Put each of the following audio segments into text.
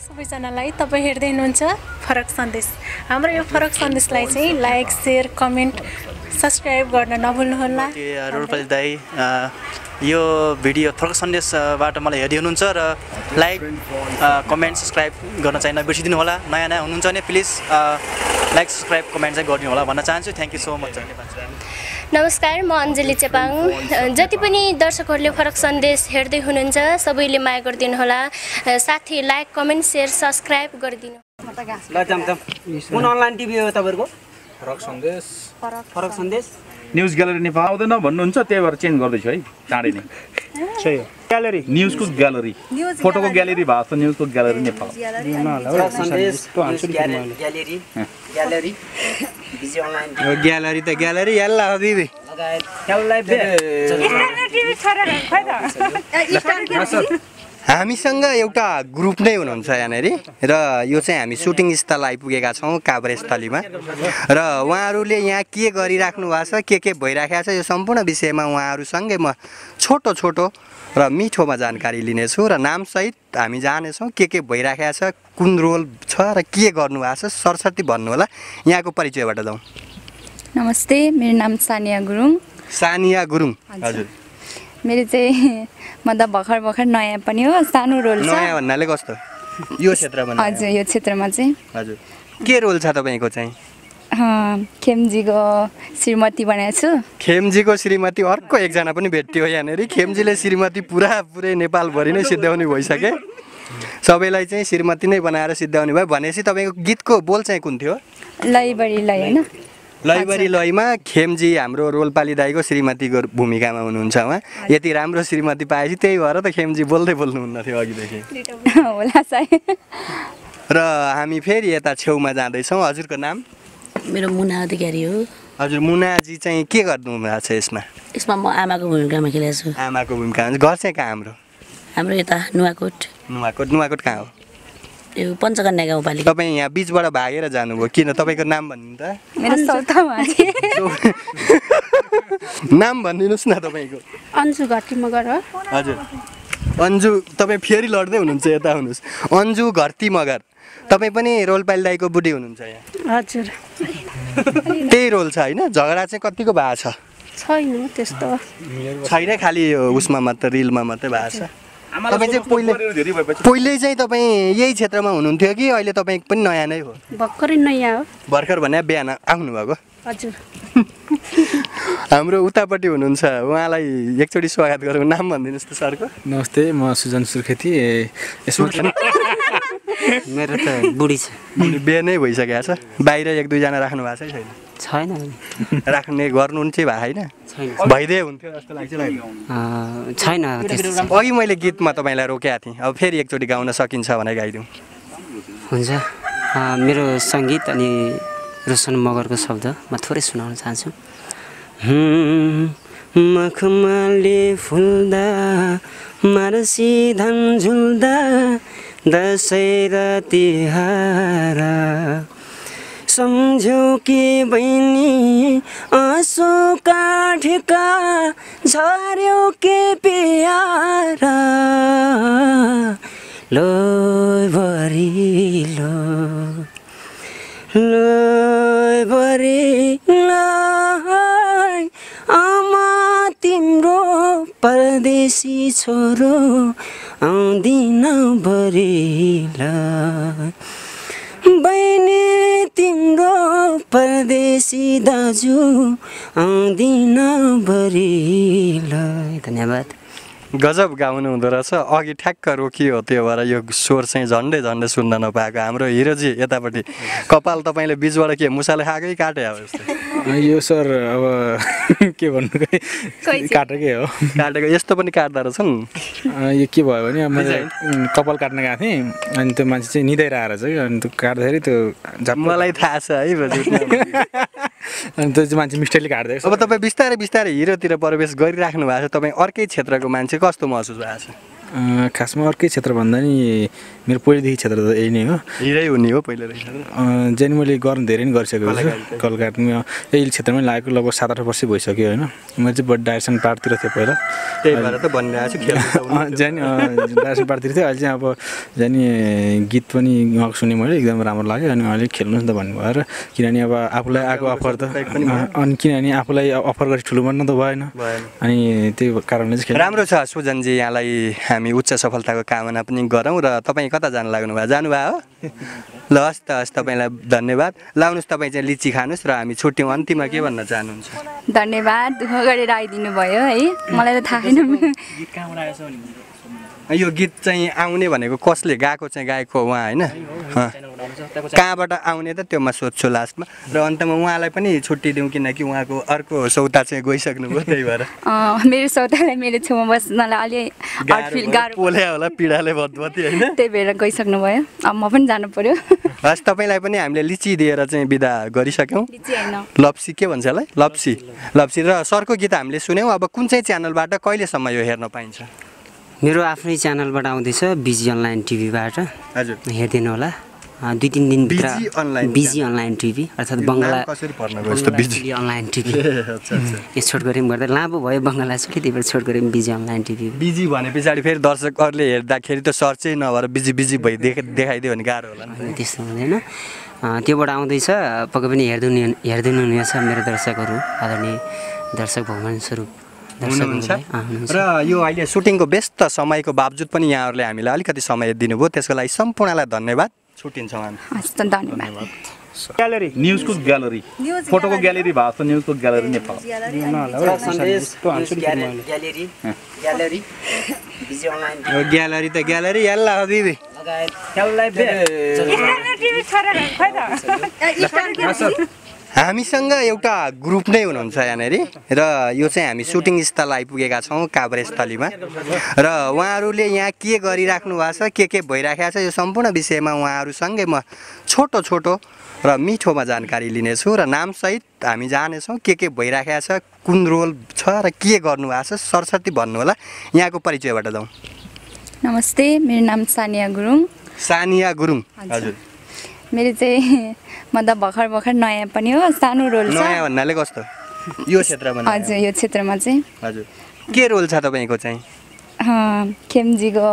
सबैजनालाई तपाईँ हेर्दै हुनुहुन्छ फरक सन्देश हाम्रो यो फरक सन्देशलाई चाहिँ लाइक सेयर कमेन्ट सब्सक्राइब गर्न नभुल्नुहोला रोडपाली दाई यो भिडियो फरक सन्देशबाट मलाई हुनुहुन्छ र लाइक कमेन्ट सब्सक्राइब गर्न चाहिँ नबिर्सिदिनु होला नयाँ नयाँ हुनुहुन्छ भने प्लिज लाइक सब्सक्राइब कमेन्ट चाहिँ गरिदिनु होला भन्न चाहन्छु थ्याङ्क यू सो मच धन्यवाद नमस्कार म अञ्जली चेपाङ जति पनि दर्शकहरूले फरक सन्देश हेर्दै हुनुहुन्छ सबैले माया होला साथी लाइक कमेन्ट सेयर सब्सक्राइब गरिदिनु कुन अनलाइन टिभी हो तपाईँहरूको फरक सन्देश फरक सन्देश न्युज ग्यालेरी नेपाल आउँदैन भन्नुहुन्छ त्यही भएर चेन्ज गर्दैछु है चाँडै नै सही हो ग्यालेरी न्युजको ग्यालेरी फोटोको ग्यालेरी भएको छ न्युजको ग्यालेरी नेपाल ग्यालरी त ग्यालरी यल्ला दिदी लगायत हामीसँग एउटा ग्रुप नै हुनुहुन्छ यहाँनिर र यो चाहिँ हामी सुटिङ स्थल आइपुगेका छौँ काभ्रेस्थलीमा र उहाँहरूले यहाँ के गरिराख्नु भएको छ के के भइराखेको छ यो सम्पूर्ण विषयमा उहाँहरूसँगै म छोटो छोटो र मिठोमा जानकारी लिनेछु र नामसहित हामी जानेछौँ के के भइराखेको छ कुन रोल छ र के गर्नुभएको छ सरस्वती भन्नु होला यहाँको परिचयबाट जाउँ नमस्ते मेरो नाम सानिया गुरुङ सानिया गुरुङ हजुर मेरो चाहिँ मतलब भर्खर भर्खर नयाँ पनि हो सानो रोल छ नयाँ भन्नाले कस्तो यो क्षेत्रमा हजुर यो क्षेत्रमा चाहिँ हजुर के रोल छ तपाईँको चाहिँ खेमजीको श्रीमती बनाएको छु खेमजीको श्रीमती अर्को एकजना पनि भेट्यो यहाँनिर खेमजीले श्रीमती पुरा पुरै नेपालभरि नै सिद्ध्याउने भइसके सबैलाई चाहिँ श्रीमती नै बनाएर सिद्ध्याउने भयो भनेपछि तपाईँको गीतको बोल चाहिँ कुन थियो लैबरी लै होइन लैबरी लयमा खेमजी हाम्रो रोलपाली दाईको श्रीमतीको भूमिकामा हुनुहुन्छ उहाँ यति राम्रो श्रीमती पाएपछि त्यही भएर त खेमजी बोल्दै बोल्नुहुन्न थियो अघिदेखि होला सायद र हामी फेरि यता छेउमा जाँदैछौँ हजुरको नाम मेरो मुना अधिकारी हो हजुर मुनाजी चाहिँ के गर्नु भएको छ यसमा यसमा म आमाको भूमिकामा खेलेको छु आमाको भूमिकामा घर चाहिँ कहाँ हाम्रो हाम्रो यता नुवाकोट नुवाकोट नुवाकोट कहाँ हो यो पञ्चकन्या गाउँपालिका तपाईँ यहाँ बिचबाट भागेर जानुभयो किन तपाईँको नाम भन्नु त नाम भनिदिनुहोस् न तपाईँको अन्जु घटी मगर हो हजुर अन्जु तपाईँ फेरि लड्दै हुनुहुन्छ यता हुनुहोस् अन्जु घरती मगर तपाईँ पनि रोलपाल दाईको बुढी हुनुहुन्छ यहाँ हजुर त्यही रोल छ होइन झगडा चाहिँ कतिको भएको छैन त्यस्तो छैन खालि यो उसमा मात्र रिलमा मात्रै भएको छ तपाईँ चाहिँ पहिले पहिले चाहिँ तपाईँ यही क्षेत्रमा हुनुहुन्थ्यो कि अहिले तपाईँ पनि नयाँ नै हो भर्खरै नयाँ हो भर्खर भने बिहान आउनुभएको हजुर हाम्रो उतापट्टि हुनुहुन्छ उहाँलाई एकचोटि स्वागत गरौँ नाम भनिदिनुहोस् त सरको नमस्ते म सुजन सुर्खेती यसमा मेरो त बुढी छ बिहे नै भइसकेको छ बाहिर एक दुईजना राख्नु भएको छैन छैन राख्ने गर्नु चाहिँ भए होइन भइदिए हुन्थ्यो जस्तो लाग्छ छैन अघि मैले गीतमा तपाईँलाई रोकेको थिएँ अब फेरि एकचोटि गाउन सकिन्छ भने गाइदिउँ हुन्छ मेरो सङ्गीत अनि रोशन मगरको शब्द म थोरै सुनाउन चाहन्छु मखमले फुल्दा मारसी धन झुल्दा दसैँ र तिहार सम्झो कि बहिनी आँसु काठका झर्यो के प्यारा लो भरी लो लो ल आमा तिम्रो परदेशी छोरो आउँदिन ल बहिनी तिम्रो परदेशी दाजु आउँदिन धन्यवाद गजब गाउनु हुँदो रहेछ अघि ठ्याक्क रोकियो त्यो भएर यो स्वर चाहिँ झन्डै झन्डै सुन्न नपाएको हाम्रो हिरोजी यतापट्टि कपाल तपाईँले बिचबाट के मुसाले खाएकै काटे अब यो सर अब के भन्नु काटेकै हो काटेको यस्तो पनि काट्दो रहेछ यो के भयो भने अब मैले कपाल काट्न गएको थिएँ अनि त्यो मान्छे चाहिँ निधाएर आएर चाहिँ अनि त्यो काट्दाखेरि त्यो मलाई थाहा छ है अनि त्यो चाहिँ मान्छे मिस्टेकले काट्दै अब तपाईँ बिस्तारै बिस्तारै हिरोतिर प्रवेश गरिराख्नु भएको छ तपाईँ अर्कै क्षेत्रको मान्छे कस्तो महसुस भएको छ खासमा अर्कै क्षेत्र भन्दा नि मेरो पहिलेदेखि क्षेत्र त यही नै हो यही हुने हो पहिला जाने मैले गर्नु धेरै नै गरिसकेको छु कलकाटमा यही क्षेत्रमै लागेको लगभग सात आठ वर्ष भइसक्यो होइन मैले चाहिँ बट डायरेक्सन पार्टतिर थिएँ पहिला जाने डायरेक्सन पार्टतिर थिएँ अहिले चाहिँ अब जाने गीत पनि सुने मैले एकदम राम्रो लाग्यो अनि अहिले खेल्नुहोस् त भन्नुभएर किनभने अब आफूलाई आएको अफर त अनि किनभने आफूलाई अफर गरी ठुलो मन त भएन अनि त्यही कारणले चाहिँ राम्रो छ सुजनजी यहाँलाई हामी उच्च सफलताको कामना पनि गरौँ र तपाईँ कता जान लाग्नुभयो जानुभयो हो ल हस् त हस् तपाईँलाई धन्यवाद लाउनुहोस् तपाईँ चाहिँ लिची खानुहोस् र हामी छुट्यौँ अन्तिममा के भन्न चाहनुहुन्छ धन्यवाद दुःख गरेर आइदिनु भयो है मलाई त थाहा छैन यो गीत चाहिँ आउने भनेको कसले गाएको चाहिँ गाएको उहाँ होइन कहाँबाट आउने त त्यो म सोध्छु लास्टमा र अन्तमा उहाँलाई पनि छुट्टी दिउँ किनकि उहाँको अर्को सौता चाहिँ भयो त्यही भएर मेरो सौतालाई मेरो छेउमा बस्नलाई अलि होला पीडाले होइन त्यही भएर गइसक्नु भयो अब म पनि जानु पर्यो हस् तपाईँलाई पनि हामीले लिची दिएर चाहिँ विदा गरिसक्यौँ लप्सी के भन्छ होला लप्सी लप्सी र सरको गीत हामीले सुन्यौँ अब कुन चाहिँ च्यानलबाट कहिलेसम्म यो हेर्न पाइन्छ मेरो आफ्नै च्यानलबाट आउँदैछ बिजी अनलाइन टिभीबाट हजुर हेरिदिनु होला दुई तिन दिनभित्र बिजी अनलाइन टिभी अर्थात् बङ्गला अनलाइन टिभी यो छोट गरिम गर्दा लामो भयो बङ्गला चाहिँ त्यही भएर छोट गऱ्यौँ बिजी अनलाइन टिभी बिजी भने पछाडि फेरि दर्शकहरूले हेर्दाखेरि त सर्चै नभएर बिजी बिजी भइ देखाइदियो भने गाह्रो होला त्यस्तो हुँदैन त्योबाट आउँदैछ पक्कै पनि हेरिदिनु हेरिदिनु हुनेछ मेरो दर्शकहरू आदरणीय दर्शक भगवान् स्वरूप हुनुहुन्छ र यो अहिले सुटिङको व्यस्त समयको बावजुद पनि यहाँहरूले हामीलाई अलिकति समय दिनुभयो त्यसको लागि सम्पूर्णलाई धन्यवाद छुट्टिन्छौँ हामी धन्यवाद ग्यालेरी न्युजको ग्यालेरी फोटोको ग्यालरी भएको छ न्युजको ग्यालरी नेपाल ग्यालरी त ग्यालेरी यल्ला हो दिदी यसलाई हामीसँग एउटा ग्रुप नै हुनुहुन्छ यहाँनिर र यो चाहिँ हामी सुटिङ स्थल आइपुगेका छौँ काभ्रेस्थलीमा र उहाँहरूले यहाँ के गरिराख्नु भएको छ के के भइराखेको छ यो सम्पूर्ण विषयमा उहाँहरूसँगै म छोटो छोटो र मिठोमा जानकारी लिनेछु र नामसहित हामी जानेछौँ के के भइराखेको छ कुन रोल छ र के गर्नुभएको छ सरस्वती भन्नुहोला यहाँको परिचयबाट जाउँ नमस्ते मेरो नाम सानिया गुरुङ सानिया गुरुङ हजुर मेरो चाहिँ मतलब भर्खर भर्खर नयाँ पनि हो सानो रोल छ नयाँ भन्नाले कस्तो यो क्षेत्रमा हजुर यो क्षेत्रमा चाहिँ हजुर के रोल छ तपाईँको चाहिँ खेमजीको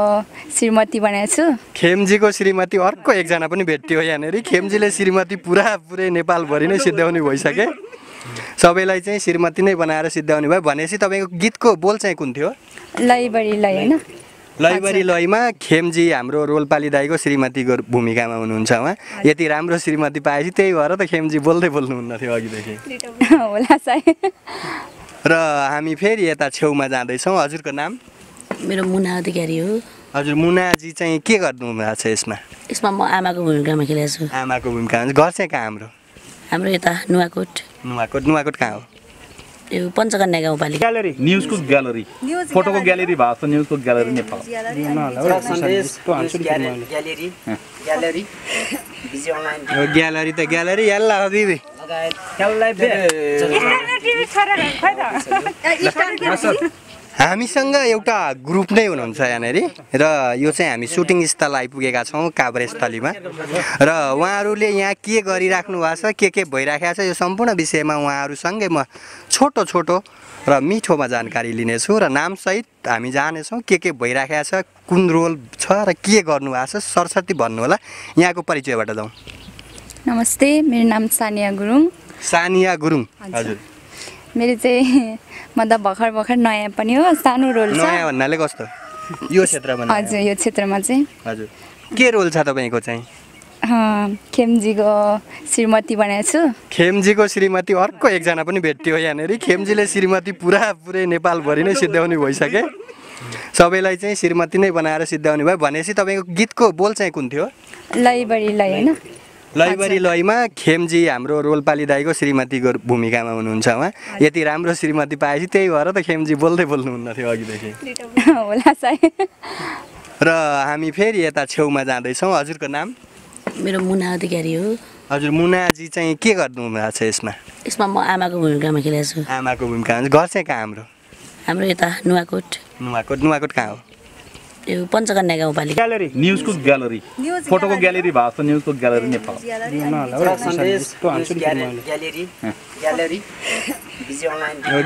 श्रीमती बनाएको छु खेमजीको श्रीमती अर्को एकजना पनि भेट्थ्यो यहाँनिर खेमजीले श्रीमती पुरा पुरै नेपालभरि नै सिद्ध्याउने भइसके सबैलाई चाहिँ श्रीमती नै बनाएर सिद्ध्याउने भयो भनेपछि तपाईँको गीतको बोल चाहिँ कुन थियो लैबरी लै होइन लैबरी लयमा खेमजी हाम्रो रोलपाली दाईको श्रीमतीको भूमिकामा हुनुहुन्छ उहाँ यति राम्रो श्रीमती पाएपछि त्यही भएर त खेमजी बोल्दै बोल्नुहुन्न थियो अघिदेखि र हामी फेरि यता छेउमा जाँदैछौँ हजुरको नाम मेरो मुना अधिकारी हो हजुर मुनाजी चाहिँ के गर्नु भएको छ यसमा यसमा म आमाको भूमिकामा खेलेको छु आमाको भूमिका घर चाहिँ कहाँ हाम्रो हाम्रो यता नुवाकोट नुवाकोट नुवाकोट कहाँ हो यो पञ्चकन्या गाउँपालिका ग्यालेरी न्युजको ग्यालेरी फोटोको ग्यालेरी भएको छ न्युजको ग्यालेरी नेपाल ग्यालेरी त ग्यालेरी याल्ला हो दिदी यसलाई हामीसँग एउटा ग्रुप नै हुनुहुन्छ यहाँनिर र यो चाहिँ हामी सुटिङ स्थल आइपुगेका छौँ काभ्रेस्थलीमा र उहाँहरूले यहाँ के गरिराख्नु भएको छ के के भइराखेको छ यो सम्पूर्ण विषयमा उहाँहरूसँगै म छोटो छोटो र मिठोमा जानकारी लिनेछु र नामसहित हामी जानेछौँ के के भइराखेको छ कुन रोल छ र के गर्नुभएको छ सरस्वती भन्नु होला यहाँको परिचयबाट जाउँ नमस्ते मेरो नाम सानिया गुरुङ सानिया गुरुङ हजुर मेरो चाहिँ मतलब भर्खर भर्खर नयाँ पनि हो सानो रोल छ भन्नाले कस्तो यो क्षेत्रमा हजुर यो क्षेत्रमा चाहिँ हजुर के रोल छ तपाईँको चाहिँ खेमजीको श्रीमती बनाएको छु खेमजीको श्रीमती अर्को एकजना पनि भेट्यो यहाँनिर खेमजीले श्रीमती पुरा पुरै नेपालभरि नै सिद्ध्याउने भइसके सबैलाई चाहिँ श्रीमती नै बनाएर सिद्ध्याउने भयो भनेपछि तपाईँको गीतको बोल चाहिँ कुन थियो लैबरी लै होइन लैबरी लयमा खेमजी हाम्रो रोलपाली दाईको श्रीमतीको भूमिकामा हुनुहुन्छ उहाँ यति राम्रो श्रीमती पाएपछि त्यही भएर त खेमजी बोल्दै बोल्नुहुन्न थियो अघिदेखि र हामी फेरि यता छेउमा जाँदैछौँ हजुरको नाम मेरो मुना अधिकारी हो हजुर मुनाजी चाहिँ के गर्नुभएको छ यसमा यसमा म आमाको भूमिकामा खेलेको छु आमाको भूमिकामा घर चाहिँ कहाँ हाम्रो हाम्रो यता नुवाकोट नुवाकोट नुवाकोट कहाँ हो पञ्चकन्या गाउँपालिका ग्यालेरी न्युजको ग्यालेरी फोटोको ग्यालेरी भएको छ न्युजको ग्यालेरी नेपाल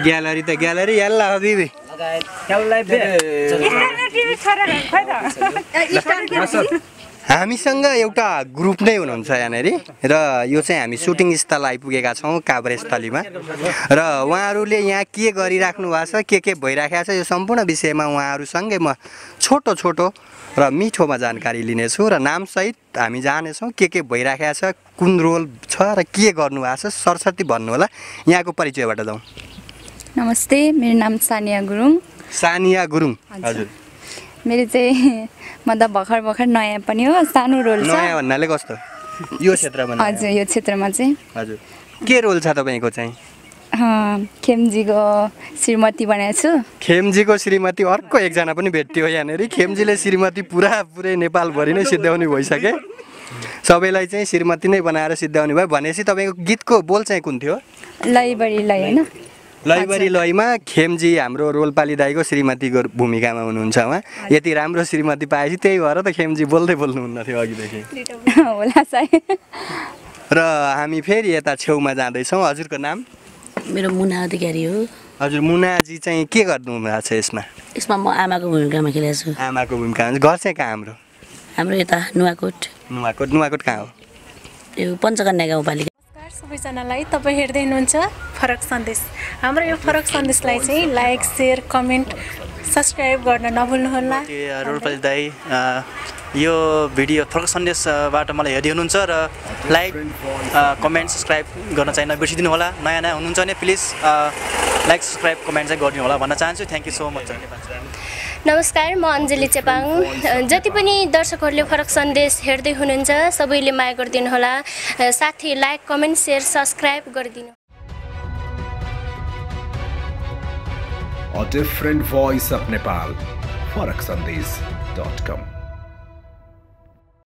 ग्यालेरी त ग्यालेरी हेल्ला दिदी लगायत हामीसँग एउटा ग्रुप नै हुनुहुन्छ यहाँनिर र यो चाहिँ हामी सुटिङ स्थल आइपुगेका छौँ काभ्रेस्थलीमा र उहाँहरूले यहाँ के गरिराख्नु भएको छ के के भइराखेको छ यो सम्पूर्ण विषयमा उहाँहरूसँगै म छोटो छोटो र मिठोमा जानकारी लिनेछु र नामसहित हामी जानेछौँ के के भइराखेको छ कुन रोल छ र के गर्नुभएको छ सरस्वती भन्नु होला यहाँको परिचयबाट जाउँ नमस्ते मेरो नाम सानिया गुरुङ सानिया गुरुङ हजुर मेरो चाहिँ मतलब भर्खर भर्खर नयाँ पनि हो सानो रोल छ नयाँ भन्नाले कस्तो यो क्षेत्रमा हजुर यो क्षेत्रमा चाहिँ हजुर के रोल छ तपाईँको चाहिँ खेमजीको श्रीमती बनाएको छु खेमजीको श्रीमती अर्को एकजना पनि भेट्यो यहाँनिर खेमजीले श्रीमती पुरा पुरै नेपालभरि नै सिद्ध्याउने भइसके सबैलाई चाहिँ श्रीमती नै बनाएर सिद्ध्याउने भयो भनेपछि तपाईँको गीतको बोल चाहिँ कुन थियो लैबरी लै होइन लैबरी लयमा खेमजी हाम्रो रोलपाली दाईको श्रीमतीको भूमिकामा हुनुहुन्छ उहाँ यति राम्रो श्रीमती पाएपछि त्यही भएर त खेमजी बोल्दै बोल्नुहुन्न थियो अघिदेखि होला सायद र हामी फेरि यता छेउमा जाँदैछौँ हजुरको नाम मेरो मुना अधिकारी हो हजुर मुनाजी चाहिँ के भएको छ यसमा यसमा म आमाको भूमिकामा खेलेको छु आमाको भूमिकामा घर चाहिँ कहाँ हाम्रो हाम्रो यता नुवाकोट नुवाकोट नुवाकोट कहाँ हो यो पञ्चकन्या गाउँपालिका सबैजनालाई तपाईँ हेर्दै हुनुहुन्छ फरक सन्देश हाम्रो यो फरक सन्देशलाई चाहिँ लाइक सेयर कमेन्ट सब्सक्राइब गर्न नभुल्नुहोला रोडपाल दाई यो भिडियो फरक सन्देशबाट मलाई हेर्दै हुनुहुन्छ र लाइक कमेन्ट सब्सक्राइब गर्न चाहिँ नबिर्सिदिनु होला नयाँ नयाँ हुनुहुन्छ भने प्लिज लाइक सब्सक्राइब कमेन्ट चाहिँ गरिदिनु होला भन्न चाहन्छु थ्याङ्क यू सो मच धन्यवाद नमस्कार म अञ्जली चेपाङ जति पनि दर्शकहरूले फरक सन्देश हेर्दै हुनुहुन्छ सबैले माया गरिदिनुहोला साथी लाइक कमेन्ट सेयर सब्सक्राइब गरिदिनु A different voice of Nepal, faraksandesh.com.